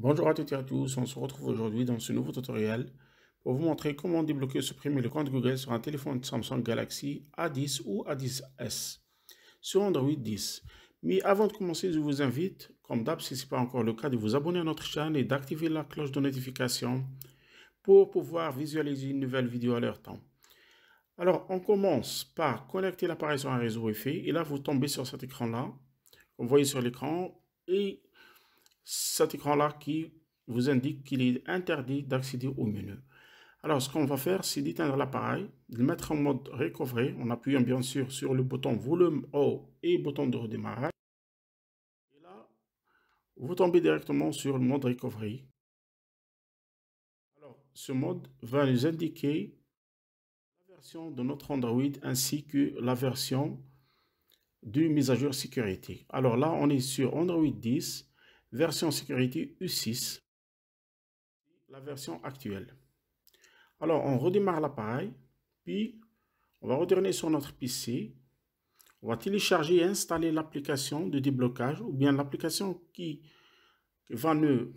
Bonjour à toutes et à tous, on se retrouve aujourd'hui dans ce nouveau tutoriel pour vous montrer comment débloquer et supprimer le compte Google sur un téléphone Samsung Galaxy A10 ou A10s sur Android 10. Mais avant de commencer, je vous invite, comme d'hab si ce n'est pas encore le cas, de vous abonner à notre chaîne et d'activer la cloche de notification pour pouvoir visualiser une nouvelle vidéo à leur temps. Alors, on commence par connecter l'appareil sur un réseau Wi-Fi et là, vous tombez sur cet écran-là. Vous voyez sur l'écran et cet écran-là qui vous indique qu'il est interdit d'accéder au menu. Alors, ce qu'on va faire, c'est d'éteindre l'appareil, de le mettre en mode recovery en appuyant bien sûr sur le bouton volume haut et bouton de redémarrage. Et là, vous tombez directement sur le mode recovery. Alors, ce mode va nous indiquer la version de notre Android ainsi que la version du mise à jour sécurité. Alors là, on est sur Android 10 version sécurité U6, la version actuelle. Alors, on redémarre l'appareil, puis on va retourner sur notre PC. On va télécharger et installer l'application de déblocage ou bien l'application qui va nous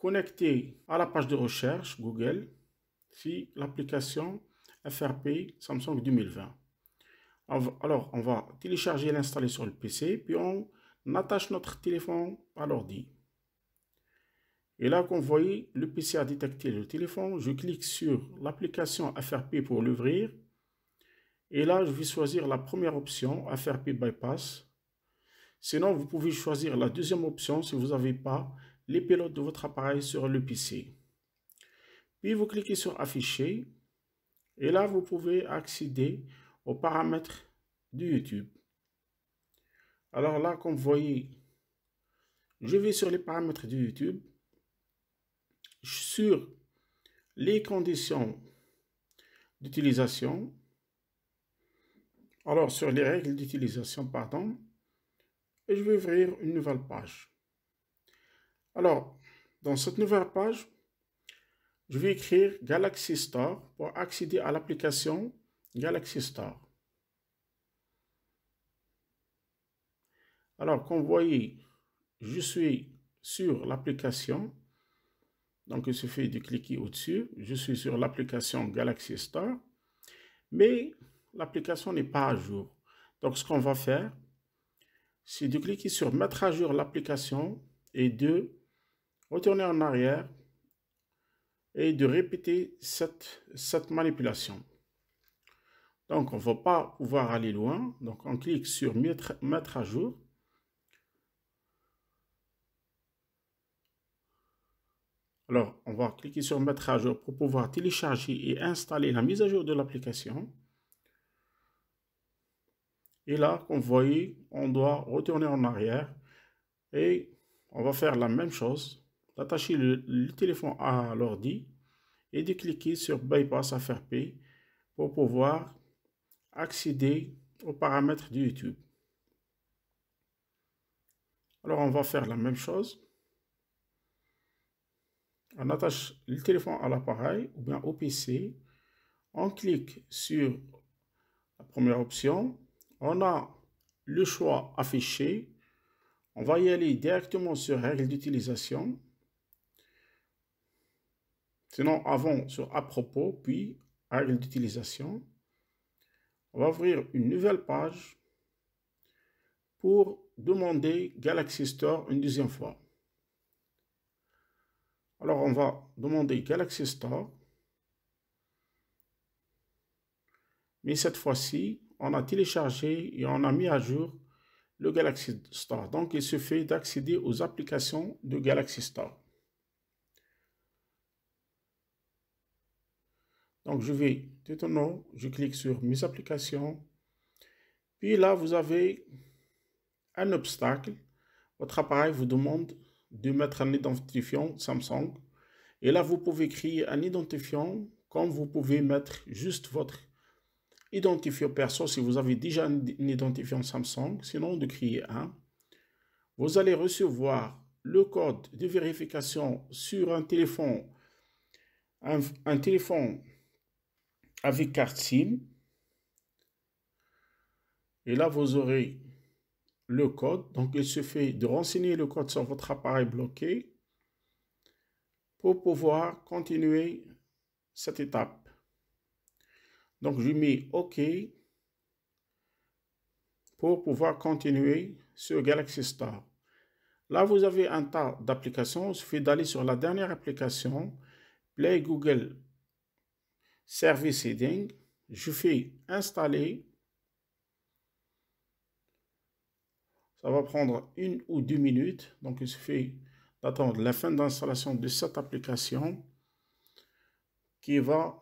connecter à la page de recherche Google, si l'application FRP Samsung 2020. Alors, on va télécharger et l'installer sur le PC, puis on on attache notre téléphone à l'ordi. Et là, comme vous voyez, le PC a détecté le téléphone. Je clique sur l'application FRP pour l'ouvrir. Et là, je vais choisir la première option, FRP Bypass. Sinon, vous pouvez choisir la deuxième option si vous n'avez pas les pilotes de votre appareil sur le PC. Puis, vous cliquez sur Afficher. Et là, vous pouvez accéder aux paramètres du YouTube. Alors là, comme vous voyez, je vais sur les paramètres de YouTube, sur les conditions d'utilisation, alors sur les règles d'utilisation, pardon, et je vais ouvrir une nouvelle page. Alors, dans cette nouvelle page, je vais écrire Galaxy Store pour accéder à l'application Galaxy Store. Alors, comme vous voyez, je suis sur l'application. Donc, il suffit de cliquer au-dessus. Je suis sur l'application Galaxy Store. Mais l'application n'est pas à jour. Donc, ce qu'on va faire, c'est de cliquer sur Mettre à jour l'application et de retourner en arrière et de répéter cette, manipulation. Donc, on ne va pas pouvoir aller loin. Donc, on clique sur Mettre, mettre à jour Alors, on va cliquer sur mettre à jour pour pouvoir télécharger et installer la mise à jour de l'application. Et là, comme vous voyez, on doit retourner en arrière et on va faire la même chose, d'attacher le, téléphone à l'ordi et de cliquer sur Bypass FRP pour pouvoir accéder aux paramètres de YouTube. Alors, on va faire la même chose on attache le téléphone à l'appareil ou bien au PC. On clique sur la première option. On a le choix affiché. On va y aller directement sur règles d'utilisation. Sinon, avant sur à propos, puis règles d'utilisation. On va ouvrir une nouvelle page pour demander Galaxy Store une deuxième fois. Alors on va demander Galaxy Store. Mais cette fois-ci, on a téléchargé et on a mis à jour le Galaxy Store. Donc il se fait d'accéder aux applications de Galaxy Store. Donc je vais détonner, je clique sur mes applications. Puis là, vous avez un obstacle. Votre appareil vous demande de mettre un identifiant Samsung. Et là, vous pouvez créer un identifiant comme vous pouvez mettre juste votre identifiant perso si vous avez déjà un identifiant Samsung, sinon de créer un. Vous allez recevoir le code de vérification sur un téléphone, un, un téléphone avec carte SIM. Et là, vous aurez le code. Donc, il suffit de renseigner le code sur votre appareil bloqué pour pouvoir continuer cette étape. Donc, je mets OK pour pouvoir continuer sur Galaxy Star. Là, vous avez un tas d'applications. Il suffit d'aller sur la dernière application, Play Google Service Heading. Je fais installer. Ça va prendre une ou deux minutes. Donc, il suffit d'attendre la fin d'installation de cette application qui va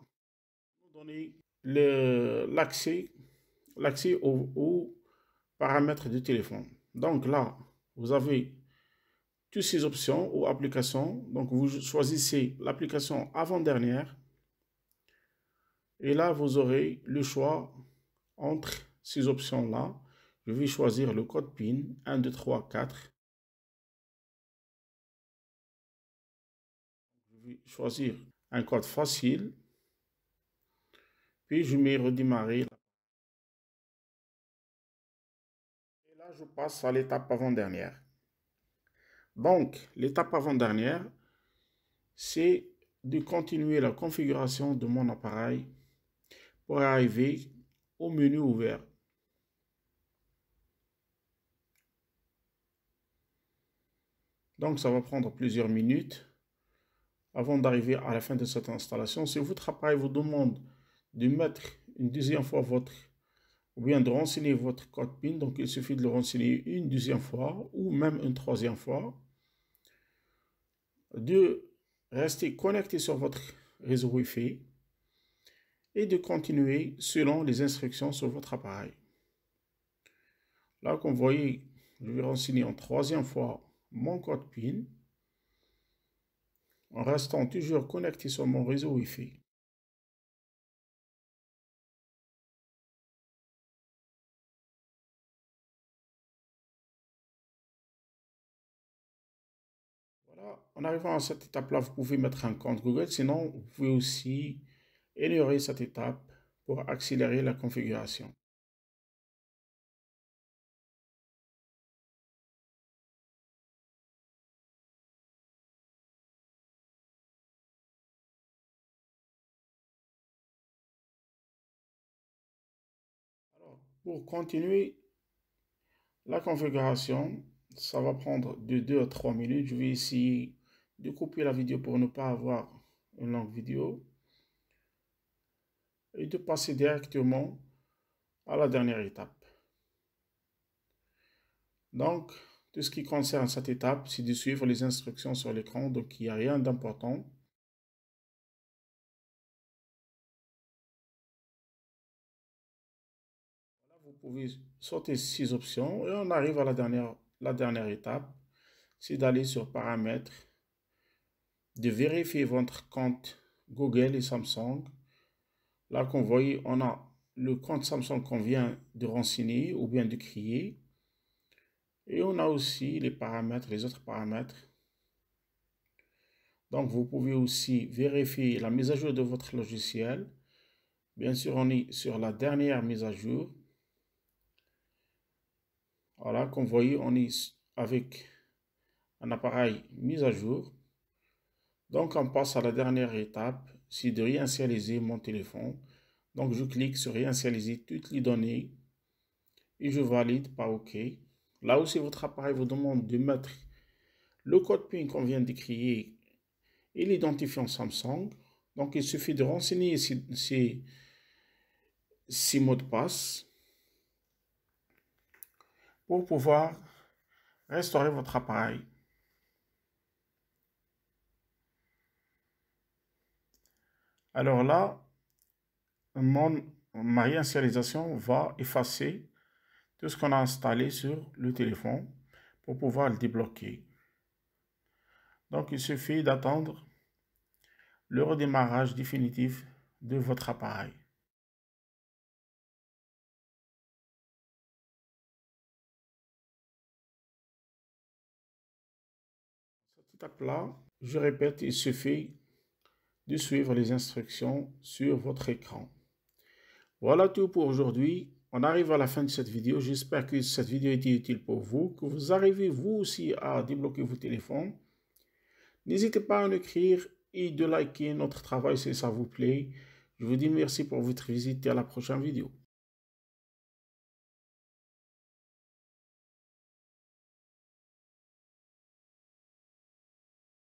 nous donner l'accès aux, aux, paramètres du téléphone. Donc là, vous avez toutes ces options ou applications. Donc vous choisissez l'application avant-dernière. Et là, vous aurez le choix entre ces options-là je vais choisir le code PIN 1, 2, 3, 4. Je vais choisir un code facile. Puis je mets redémarrer. Et là, je passe à l'étape avant-dernière. Donc, l'étape avant-dernière, c'est de continuer la configuration de mon appareil pour arriver au menu ouvert. Donc ça va prendre plusieurs minutes avant d'arriver à la fin de cette installation. Si votre appareil vous demande de mettre une deuxième fois votre ou bien de renseigner votre code PIN, donc il suffit de le renseigner une deuxième fois ou même une troisième fois. De rester connecté sur votre réseau Wi-Fi et de continuer selon les instructions sur votre appareil. Là, comme vous voyez, je vais renseigner en troisième fois mon code PIN en restant toujours connecté sur mon réseau Wi-Fi. Voilà, en arrivant à cette étape-là, vous pouvez mettre un compte Google, sinon vous pouvez aussi ignorer cette étape pour accélérer la configuration. Pour continuer la configuration, ça va prendre de 2 à 3 minutes. Je vais essayer de couper la vidéo pour ne pas avoir une longue vidéo et de passer directement à la dernière étape. Donc, tout ce qui concerne cette étape, c'est de suivre les instructions sur l'écran. Donc, il n'y a rien d'important. pouvez sauter six options et on arrive à la dernière, la dernière étape. C'est d'aller sur paramètres, de vérifier votre compte Google et Samsung. Là, qu'on voit, on a le compte Samsung qu'on vient de renseigner ou bien de créer. Et on a aussi les paramètres, les autres paramètres. Donc, vous pouvez aussi vérifier la mise à jour de votre logiciel. Bien sûr, on est sur la dernière mise à jour. Voilà, comme vous voyez, on est avec un appareil mis à jour. Donc, on passe à la dernière étape, c'est de réinitialiser mon téléphone. Donc, je clique sur réinitialiser toutes les données et je valide par OK. Là aussi, votre appareil vous demande de mettre le code PIN qu'on vient de créer et l'identifiant Samsung. Donc, il suffit de renseigner ces, ces mots de passe pour pouvoir restaurer votre appareil. Alors là, mon, ma réinitialisation va effacer tout ce qu'on a installé sur le téléphone pour pouvoir le débloquer. Donc, il suffit d'attendre le redémarrage définitif de votre appareil. je répète, il suffit de suivre les instructions sur votre écran. Voilà tout pour aujourd'hui. On arrive à la fin de cette vidéo. J'espère que cette vidéo été utile pour vous, que vous arrivez vous aussi à débloquer vos téléphones. N'hésitez pas à nous écrire et de liker notre travail si ça vous plaît. Je vous dis merci pour votre visite et à la prochaine vidéo.